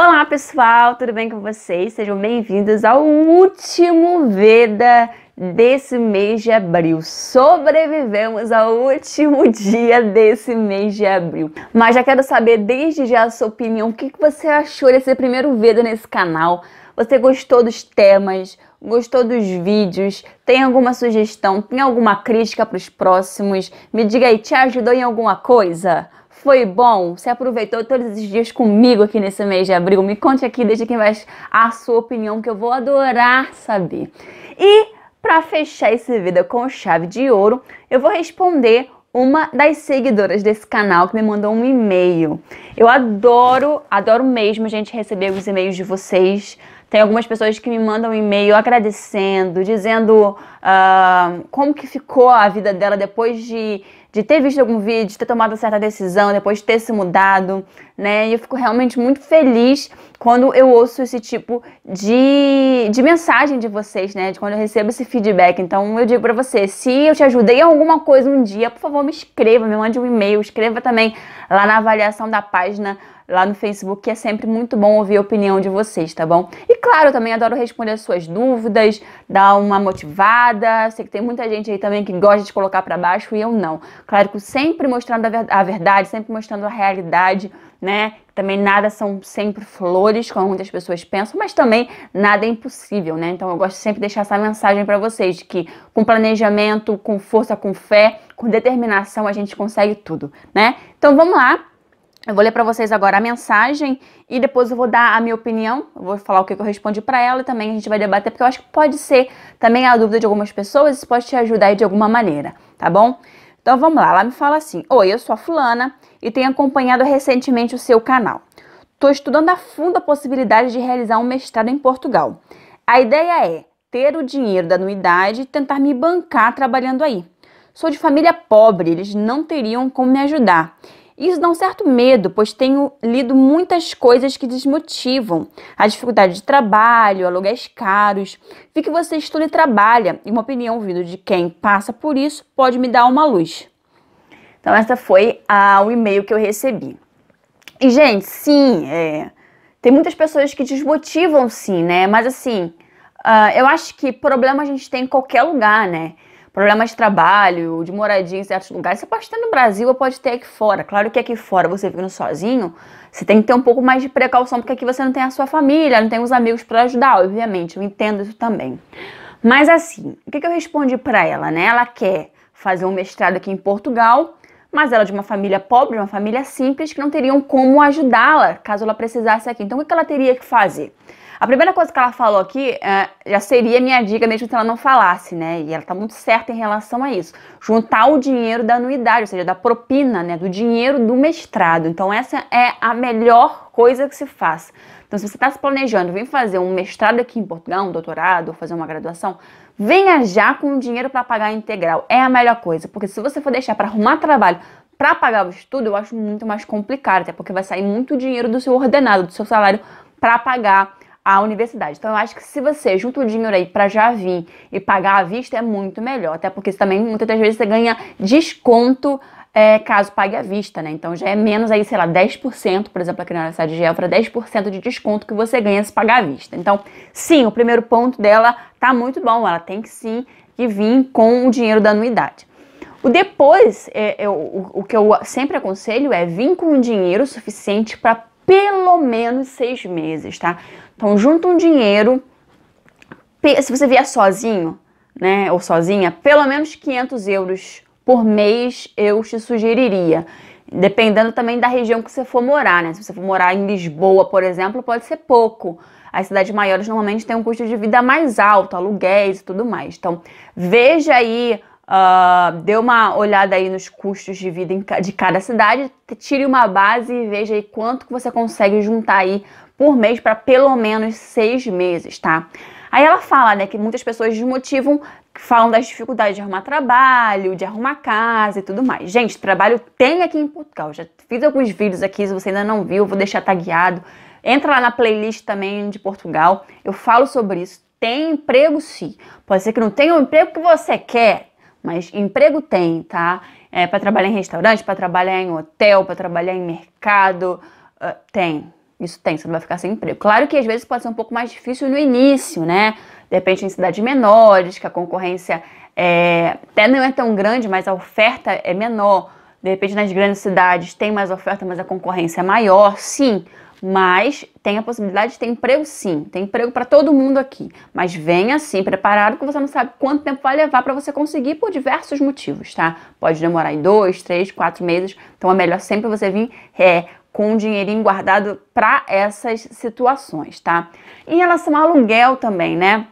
Olá pessoal, tudo bem com vocês? Sejam bem-vindos ao último Veda desse mês de abril. Sobrevivemos ao último dia desse mês de abril. Mas já quero saber desde já a sua opinião, o que você achou desse primeiro Veda nesse canal? Você gostou dos temas? Gostou dos vídeos? Tem alguma sugestão? Tem alguma crítica para os próximos? Me diga aí, te ajudou em alguma coisa? Foi bom? Você aproveitou todos esses dias comigo aqui nesse mês de abril? Me conte aqui, deixa aqui embaixo a sua opinião que eu vou adorar saber. E para fechar esse vídeo com chave de ouro, eu vou responder uma das seguidoras desse canal que me mandou um e-mail. Eu adoro, adoro mesmo, gente, receber os e-mails de vocês. Tem algumas pessoas que me mandam um e-mail agradecendo, dizendo uh, como que ficou a vida dela depois de de ter visto algum vídeo, de ter tomado certa decisão, depois de ter se mudado, né? E eu fico realmente muito feliz quando eu ouço esse tipo de, de mensagem de vocês, né? De quando eu recebo esse feedback. Então eu digo para você, se eu te ajudei em alguma coisa um dia, por favor, me escreva, me mande um e-mail, escreva também lá na avaliação da página lá no Facebook, que é sempre muito bom ouvir a opinião de vocês, tá bom? E claro, eu também adoro responder as suas dúvidas, dar uma motivada. Sei que tem muita gente aí também que gosta de colocar para baixo e eu não. Claro que sempre mostrando a verdade, sempre mostrando a realidade, né? Também nada são sempre flores, como muitas pessoas pensam, mas também nada é impossível, né? Então eu gosto sempre de deixar essa mensagem para vocês de que com planejamento, com força, com fé, com determinação a gente consegue tudo, né? Então vamos lá eu vou ler para vocês agora a mensagem e depois eu vou dar a minha opinião, vou falar o que eu respondi para ela e também a gente vai debater, porque eu acho que pode ser também a dúvida de algumas pessoas, isso pode te ajudar de alguma maneira, tá bom? Então vamos lá, ela me fala assim: Oi, eu sou a Fulana e tenho acompanhado recentemente o seu canal. Estou estudando a fundo a possibilidade de realizar um mestrado em Portugal. A ideia é ter o dinheiro da anuidade e tentar me bancar trabalhando aí. Sou de família pobre, eles não teriam como me ajudar. Isso dá um certo medo, pois tenho lido muitas coisas que desmotivam. A dificuldade de trabalho, aluguéis caros. Vi que você estuda e trabalha, e uma opinião vindo de quem passa por isso pode me dar uma luz. Então, essa foi a, o e-mail que eu recebi. E, gente, sim, é, tem muitas pessoas que desmotivam, sim, né? Mas, assim, uh, eu acho que problema a gente tem em qualquer lugar, né? problemas de trabalho, de moradia em certos lugares. Você pode ter no Brasil ou pode ter aqui fora. Claro que aqui fora, você vindo sozinho, você tem que ter um pouco mais de precaução, porque aqui você não tem a sua família, não tem os amigos para ajudar, obviamente. Eu entendo isso também. Mas assim, o que, eu respondi para ela, né? Ela quer fazer um mestrado aqui em Portugal, mas ela é de uma família pobre, uma família simples, que não teriam como ajudá-la caso ela precisasse aqui. Então, o que ela teria que fazer? A primeira coisa que ela falou aqui é, já seria minha dica, mesmo que ela não falasse, né? E ela tá muito certa em relação a isso. Juntar o dinheiro da anuidade, ou seja, da propina, né? Do dinheiro do mestrado. Então, essa é a melhor coisa que se faz. Então, se você está se planejando vir fazer um mestrado aqui em Portugal, um doutorado, ou fazer uma graduação, venha já com o dinheiro para pagar integral. É a melhor coisa, porque se você for deixar para arrumar trabalho para pagar o estudo, eu acho muito mais complicado, até porque vai sair muito dinheiro do seu ordenado, do seu salário para pagar a universidade. Então eu acho que se você junta o dinheiro aí para já vir e pagar à vista é muito melhor, até porque também muitas vezes você ganha desconto é, caso pague à vista, né? Então já é menos aí, sei lá, 10%, por exemplo, aqui na Universidade de Elfra, 10% de desconto que você ganha se pagar à vista. Então, sim, o primeiro ponto dela tá muito bom, ela tem que sim que vir com o dinheiro da anuidade. O depois, é, eu, é, o, o que eu sempre aconselho é vir com dinheiro suficiente para pelo menos seis meses, tá? Então junta um dinheiro, se você vier sozinho, né, ou sozinha, pelo menos 500 euros por mês eu te sugeriria. Dependendo também da região que você for morar, né? Se você for morar em Lisboa, por exemplo, pode ser pouco. As cidades maiores normalmente têm um custo de vida mais alto, aluguéis e tudo mais. Então, veja aí Uh, dê uma olhada aí nos custos de vida de cada cidade, tire uma base e veja aí quanto que você consegue juntar aí por mês para pelo menos seis meses, tá? Aí ela fala, né, que muitas pessoas desmotivam, falam das dificuldades de arrumar trabalho, de arrumar casa e tudo mais. Gente, trabalho tem aqui em Portugal. Já fiz alguns vídeos aqui, se você ainda não viu, vou deixar tagueado. Entra lá na playlist também de Portugal. Eu falo sobre isso. Tem emprego sim. Pode ser que não tenha o emprego que você quer, mas emprego tem, tá? É, para trabalhar em restaurante, para trabalhar em hotel, para trabalhar em mercado, uh, tem. Isso tem, você não vai ficar sem emprego. Claro que às vezes pode ser um pouco mais difícil no início, né? De repente em cidades menores, que a concorrência é, até não é tão grande, mas a oferta é menor. De repente nas grandes cidades tem mais oferta, mas a concorrência é maior, sim mas tem a possibilidade de ter emprego sim, tem emprego para todo mundo aqui, mas venha assim preparado que você não sabe quanto tempo vai levar para você conseguir por diversos motivos, tá? Pode demorar em dois, três, quatro meses, então é melhor sempre você vir é, com um dinheirinho guardado para essas situações, tá? Em relação ao aluguel também, né?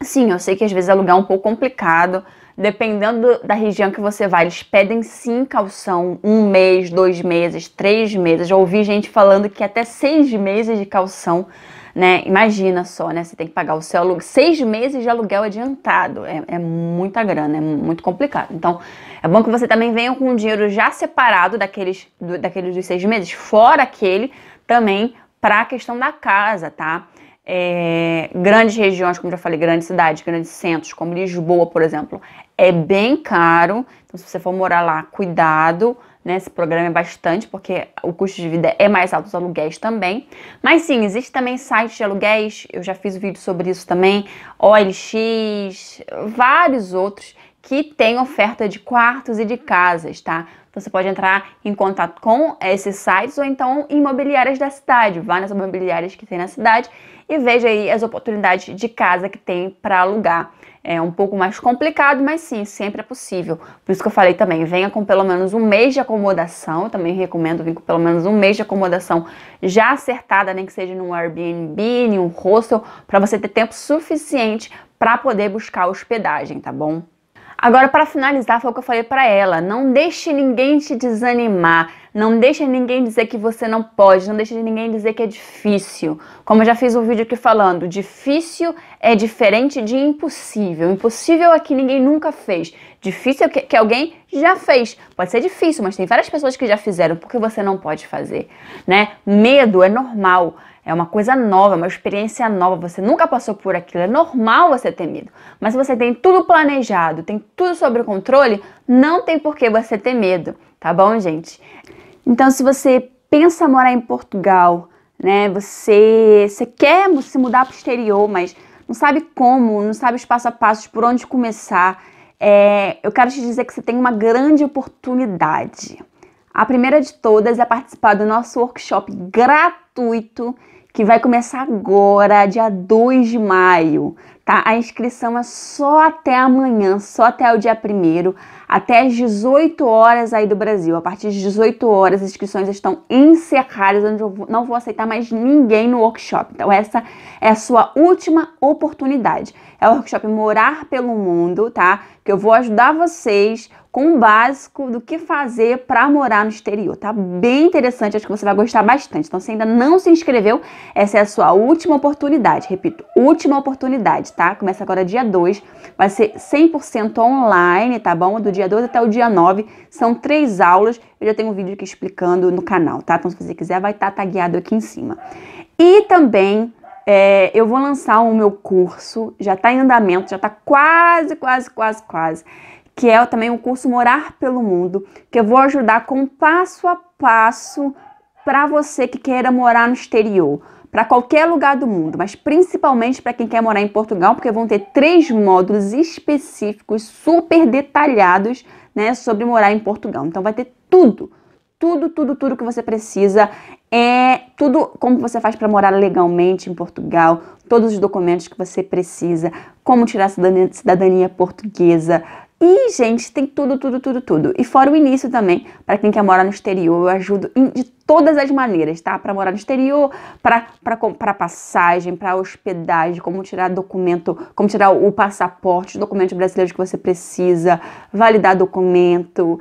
Sim, eu sei que às vezes alugar é um pouco complicado, Dependendo da região que você vai, eles pedem sim calção, um mês, dois meses, três meses. Já ouvi gente falando que até seis meses de calção, né? Imagina só, né? Você tem que pagar o seu aluguel. Seis meses de aluguel adiantado. É, é muita grana, é muito complicado. Então, é bom que você também venha com o dinheiro já separado daqueles, do, daqueles dos seis meses, fora aquele também para a questão da casa, tá? é, grandes regiões, como já falei, grandes cidades, grandes centros, como Lisboa, por exemplo, é bem caro. Então, se você for morar lá, cuidado, né? Esse programa é bastante, porque o custo de vida é mais alto, os aluguéis também. Mas sim, existe também sites de aluguéis, eu já fiz um vídeo sobre isso também, OLX, vários outros que têm oferta de quartos e de casas, tá? Então você pode entrar em contato com esses sites ou então imobiliárias da cidade. Vá nas imobiliárias que tem na cidade e veja aí as oportunidades de casa que tem para alugar. É um pouco mais complicado, mas sim, sempre é possível. Por isso que eu falei também, venha com pelo menos um mês de acomodação. Eu também recomendo vir com pelo menos um mês de acomodação já acertada, nem que seja num Airbnb, num hostel, para você ter tempo suficiente para poder buscar hospedagem, tá bom? Agora, para finalizar, foi o que eu falei para ela: não deixe ninguém te desanimar, não deixe ninguém dizer que você não pode, não deixe ninguém dizer que é difícil. Como eu já fiz um vídeo aqui falando, difícil é diferente de impossível. Impossível é que ninguém nunca fez. Difícil é que, alguém já fez. Pode ser difícil, mas tem várias pessoas que já fizeram, porque você não pode fazer, né? Medo é normal. É uma coisa nova, uma experiência nova. Você nunca passou por aquilo. É normal você ter medo. Mas se você tem tudo planejado, tem tudo sob controle, não tem por que você ter medo, tá bom, gente? Então, se você pensa morar em Portugal, né? Você, você quer se mudar para o exterior, mas não sabe como, não sabe os passo a passo, por onde começar. É, eu quero te dizer que você tem uma grande oportunidade. A primeira de todas é participar do nosso workshop gratuito gratuito que vai começar agora, dia 2 de maio, tá? A inscrição é só até amanhã, só até o dia 1 até às 18 horas aí do Brasil. A partir das 18 horas as inscrições estão encerradas, eu não vou aceitar mais ninguém no workshop. Então essa é a sua última oportunidade. É o workshop Morar pelo Mundo, tá? que eu vou ajudar vocês com o básico do que fazer para morar no exterior. Tá bem interessante, acho que você vai gostar bastante. Então, se ainda não se inscreveu, essa é a sua última oportunidade. Repito, última oportunidade, tá? Começa agora dia 2, vai ser 100% online, tá bom? Do dia 2 até o dia 9, são três aulas. Eu já tenho um vídeo aqui explicando no canal, tá? Então, se você quiser, vai estar tá tagueado aqui em cima. E também é, eu vou lançar o meu curso, já está em andamento, já está quase, quase, quase, quase, que é também o um curso Morar pelo Mundo, que eu vou ajudar com passo a passo para você que queira morar no exterior, para qualquer lugar do mundo, mas principalmente para quem quer morar em Portugal, porque vão ter três módulos específicos, super detalhados, né, sobre morar em Portugal. Então vai ter tudo, tudo, tudo, tudo que você precisa é tudo como você faz para morar legalmente em Portugal, todos os documentos que você precisa, como tirar a cidadania, cidadania portuguesa. E, gente, tem tudo, tudo, tudo, tudo. E fora o início também, para quem quer morar no exterior, eu ajudo de todas as maneiras, tá? Para morar no exterior, para passagem, para hospedagem, como tirar documento, como tirar o passaporte, os documentos brasileiros que você precisa, validar documento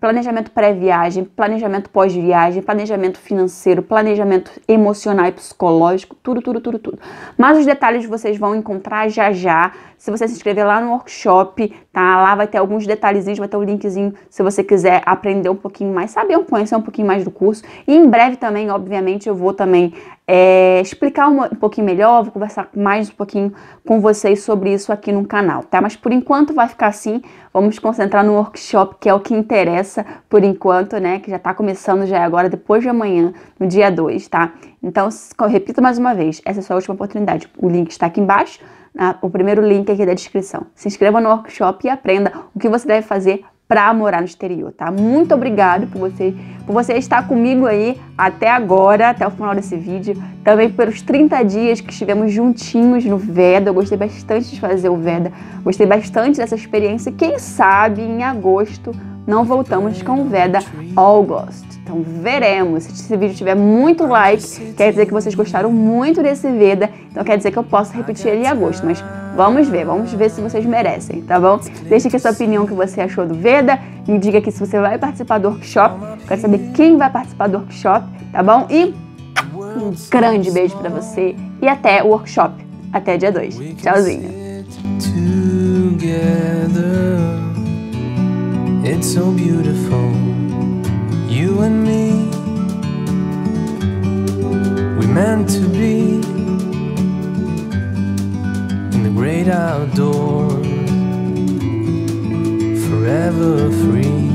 planejamento pré-viagem, planejamento pós-viagem, planejamento financeiro, planejamento emocional e psicológico, tudo, tudo, tudo, tudo. Mas os detalhes vocês vão encontrar já já se você se inscrever lá no workshop, tá? Lá vai ter alguns detalhezinhos, vai ter um linkzinho se você quiser aprender um pouquinho mais, saber, conhecer um pouquinho mais do curso. E em breve também, obviamente, eu vou também é, explicar um, pouquinho melhor, vou conversar mais um pouquinho com vocês sobre isso aqui no canal, tá? Mas por enquanto vai ficar assim, vamos concentrar no workshop, que é o que interessa por enquanto, né? Que já tá começando já é agora, depois de amanhã, no dia 2, tá? Então, repito mais uma vez, essa é a sua última oportunidade. O link está aqui embaixo na, o primeiro link aqui da descrição. Se inscreva no workshop e aprenda o que você deve fazer para morar no exterior, tá? Muito obrigado por você, por você estar comigo aí até agora, até o final desse vídeo. Também pelos 30 dias que estivemos juntinhos no Veda. Eu gostei bastante de fazer o Veda. Gostei bastante dessa experiência. Quem sabe em agosto não voltamos com Veda August. Então veremos. Se esse vídeo tiver muito like, quer dizer que vocês gostaram muito desse Veda, então quer dizer que eu posso repetir ele em agosto, mas vamos ver, vamos ver se vocês merecem, tá bom? Deixe aqui a sua opinião que você achou do Veda, me diga aqui se você vai participar do workshop, quero saber quem vai participar do workshop, tá bom? E um grande beijo para você e até o workshop, até dia 2. Tchauzinho. it's so beautiful, you and me. We meant to be in the great outdoors, forever free.